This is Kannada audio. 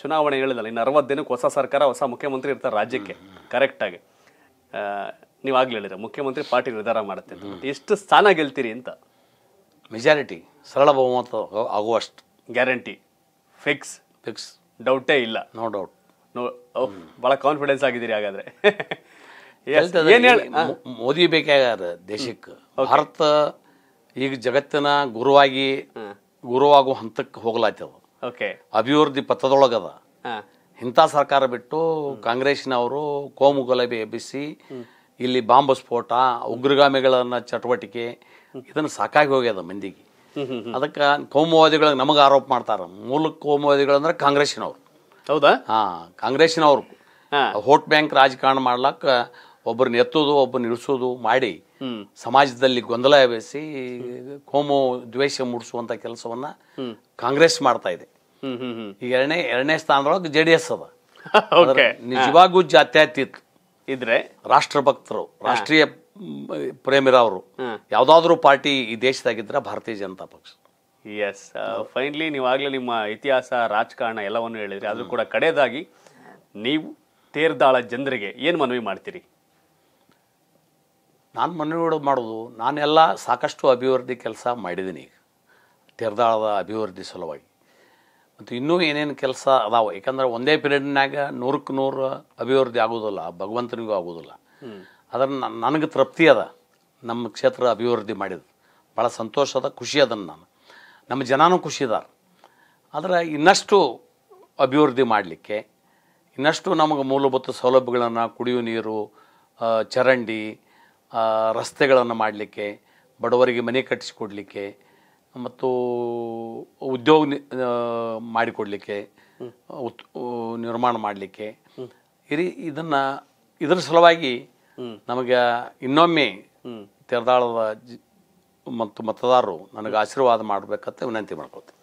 ಚುನಾವಣೆ ಹೇಳಿದಲ್ಲ ಇನ್ನು ಅರವತ್ತು ದಿನಕ್ಕೆ ಹೊಸ ಸರ್ಕಾರ ಹೊಸ ಮುಖ್ಯಮಂತ್ರಿ ಇರ್ತಾರೆ ರಾಜ್ಯಕ್ಕೆ ಕರೆಕ್ಟಾಗಿ ನೀವು ಆಗಲಿ ಹೇಳಿದ್ರೆ ಮುಖ್ಯಮಂತ್ರಿ ಪಾರ್ಟಿ ನಿರ್ಧಾರ ಮಾಡುತ್ತೆ ಎಷ್ಟು ಸ್ಥಾನ ಗೆಲ್ತೀರಿ ಅಂತ ಮೆಜಾರಿಟಿ ಸರಳ ಬಹುಮತ ಆಗುವಷ್ಟು ಗ್ಯಾರಂಟಿ ಫಿಕ್ಸ್ ಫಿಕ್ಸ್ ಡೌಟೇ ಇಲ್ಲ ನೋ ಡೌಟ್ ನೋ ಭಾಳ ಕಾನ್ಫಿಡೆನ್ಸ್ ಆಗಿದ್ದೀರಿ ಹಾಗಾದರೆ ಮೋದಿ ಬೇಕಾಗ ದೇಶಕ್ಕೆ ಭಾರತ ಈಗ ಜಗತ್ತಿನ ಗುರುವಾಗಿ ಗುರುವಾಗುವ ಹಂತಕ್ಕೆ ಹೋಗ್ಲಾಯ್ತದ ಓಕೆ ಅಭಿವೃದ್ಧಿ ಪಥದೊಳಗದ ಇಂಥ ಸರ್ಕಾರ ಬಿಟ್ಟು ಕಾಂಗ್ರೆಸ್ನವರು ಕೋಮು ಗಲಭೆ ಎಬ್ಬಿಸಿ ಇಲ್ಲಿ ಬಾಂಬ್ ಸ್ಫೋಟ ಉಗ್ರಗಾಮಿಗಳನ್ನ ಚಟುವಟಿಕೆ ಇದನ್ನು ಸಾಕಾಗಿ ಹೋಗ್ಯದ ಮಂದಿಗೆ ಅದಕ್ಕೆ ಕೋಮುವಾದಿಗಳಿಗೆ ನಮಗೆ ಆರೋಪ ಮಾಡ್ತಾರ ಮೂಲ ಕೋಮುವಾದಿಗಳು ಅಂದ್ರೆ ಕಾಂಗ್ರೆಸ್ನವ್ರು ಹೌದಾ ಹಾ ಕಾಂಗ್ರೆಸ್ನವ್ರು ವೋಟ್ ಬ್ಯಾಂಕ್ ರಾಜಕಾರಣ ಮಾಡ್ಲಾಕ ಒಬ್ಬರನ್ನ ಎತ್ತೋದು ಒಬ್ಬರನ್ನ ಇಳಿಸೋದು ಮಾಡಿ ಸಮಾಜದಲ್ಲಿ ಗೊಂದಲ ಎಬ್ಬಿಸಿ ಕೋಮು ದ್ವೇಷ ಮೂಡಿಸುವಂತ ಕೆಲಸವನ್ನ ಕಾಂಗ್ರೆಸ್ ಮಾಡ್ತಾ ಇದೆ ಎರಡನೇ ಎರಡನೇ ಸ್ಥಾನದೊಳಗೆ ಜೆ ಡಿ ಎಸ್ ಅದ ನಿಜವಾಗೂ ಜಾತ್ಯತೀತ ಇದ್ರೆ ರಾಷ್ಟ್ರ ಭಕ್ತರು ರಾಷ್ಟ್ರೀಯ ಪ್ರೇಮಿರವರು ಯಾವ್ದಾದ್ರು ಪಾರ್ಟಿ ಈ ದೇಶದಾಗಿದ್ರ ಭಾರತೀಯ ಜನತಾ ಪಕ್ಷ ಎಸ್ ಫೈನ್ಲಿ ನೀವಾಗಲೇ ನಿಮ್ಮ ಇತಿಹಾಸ ರಾಜಕಾರಣ ಎಲ್ಲವನ್ನು ಹೇಳಿದ್ರಿ ಆದರೂ ಕೂಡ ಕಡೆಯದಾಗಿ ನೀವು ತೇರ್ದಾಳ ಜನರಿಗೆ ಏನು ಮನವಿ ಮಾಡ್ತೀರಿ ನಾನು ಮನವಿಗಳು ಮಾಡೋದು ನಾನೆಲ್ಲ ಸಾಕಷ್ಟು ಅಭಿವೃದ್ಧಿ ಕೆಲಸ ಮಾಡಿದ್ದೀನಿ ಈಗ ತೆರೆದಾಳದ ಅಭಿವೃದ್ಧಿ ಸಲುವಾಗಿ ಮತ್ತು ಇನ್ನೂ ಏನೇನು ಕೆಲಸ ಅದಾವೆ ಯಾಕಂದ್ರೆ ಒಂದೇ ಪೀರಿಯಡ್ನಾಗ ನೂರಕ್ಕೆ ನೂರು ಅಭಿವೃದ್ಧಿ ಆಗೋದಿಲ್ಲ ಭಗವಂತನಿಗೂ ಆಗೋದಿಲ್ಲ ಅದರ ನನಗೆ ತೃಪ್ತಿ ಅದ ನಮ್ಮ ಕ್ಷೇತ್ರ ಅಭಿವೃದ್ಧಿ ಮಾಡಿದ ಭಾಳ ಸಂತೋಷ ಅದ ಖುಷಿ ಅದನ್ನು ನಾನು ನಮ್ಮ ಜನನೂ ಅದ ಆದರೆ ಇನ್ನಷ್ಟು ಅಭಿವೃದ್ಧಿ ಮಾಡಲಿಕ್ಕೆ ಇನ್ನಷ್ಟು ನಮಗೆ ಮೂಲಭೂತ ಸೌಲಭ್ಯಗಳನ್ನು ಕುಡಿಯುವ ನೀರು ಚರಂಡಿ ರಸ್ತೆಗಳನ್ನು ಮಾಡಲಿಕ್ಕೆ ಬಡವರಿಗೆ ಮನೆ ಕಟ್ಟಿಸಿಕೊಡ್ಲಿಕ್ಕೆ ಮತ್ತು ಉದ್ಯೋಗ ಮಾಡಿಕೊಡಲಿಕ್ಕೆ ಉತ್ ನಿರ್ಮಾಣ ಮಾಡಲಿಕ್ಕೆ ಇರಿ ಇದನ್ನು ಇದರ ಸಲುವಾಗಿ ನಮಗೆ ಇನ್ನೊಮ್ಮೆ ತೆರದಾಳದ ಮತ್ತು ಮತದಾರರು ನನಗೆ ಆಶೀರ್ವಾದ ಮಾಡಬೇಕಂತ ವಿನಂತಿ ಮಾಡ್ಕೊತೀನಿ